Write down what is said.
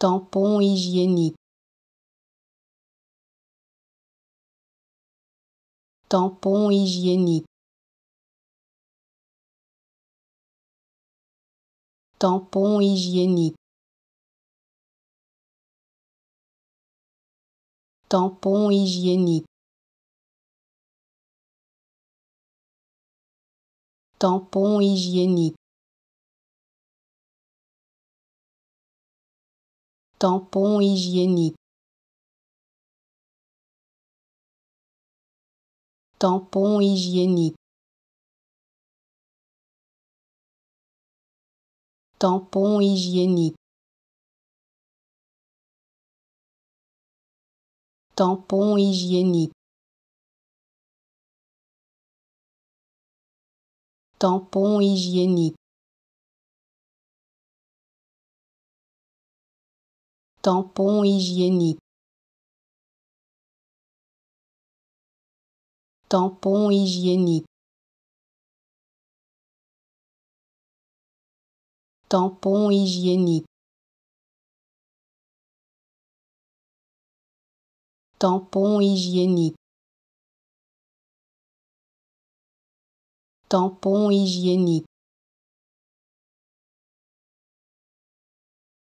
Tampon hygiénique tampon hygiénique Tampon hygiénique Tampon hygiénique Tampon hygiénique Tampon hygiénique. Tampon hygiénique. Tampon hygiénique. Tampon hygiénique. Tampon hygiénique. Tampon hygiénique. Tampon hygiénique. Tampon hygiénique. Tampon hygiénique. Tampon hygiénique.